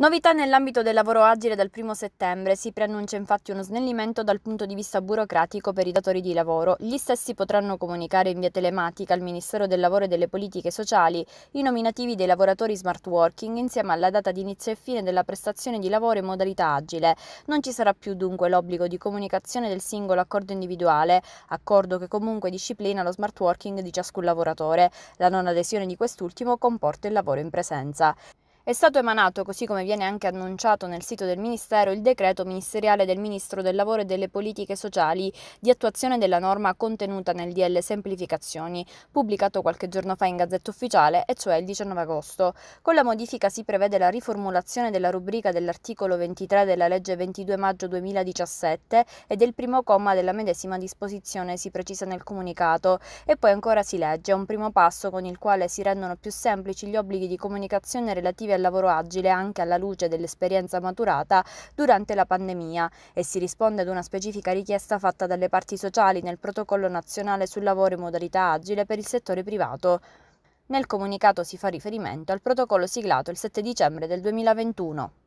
Novità nell'ambito del lavoro agile dal 1 settembre si preannuncia infatti uno snellimento dal punto di vista burocratico per i datori di lavoro. Gli stessi potranno comunicare in via telematica al Ministero del Lavoro e delle Politiche Sociali i nominativi dei lavoratori smart working insieme alla data di inizio e fine della prestazione di lavoro in modalità agile. Non ci sarà più dunque l'obbligo di comunicazione del singolo accordo individuale, accordo che comunque disciplina lo smart working di ciascun lavoratore. La non adesione di quest'ultimo comporta il lavoro in presenza. È stato emanato, così come viene anche annunciato nel sito del Ministero, il decreto ministeriale del Ministro del Lavoro e delle Politiche Sociali di attuazione della norma contenuta nel DL Semplificazioni, pubblicato qualche giorno fa in Gazzetta Ufficiale, e cioè il 19 agosto. Con la modifica si prevede la riformulazione della rubrica dell'articolo 23 della legge 22 maggio 2017 e del primo comma della medesima disposizione si precisa nel comunicato e poi ancora si legge un primo passo con il quale si rendono più semplici gli obblighi di comunicazione relativi del lavoro agile anche alla luce dell'esperienza maturata durante la pandemia e si risponde ad una specifica richiesta fatta dalle parti sociali nel protocollo nazionale sul lavoro in modalità agile per il settore privato. Nel comunicato si fa riferimento al protocollo siglato il 7 dicembre del 2021.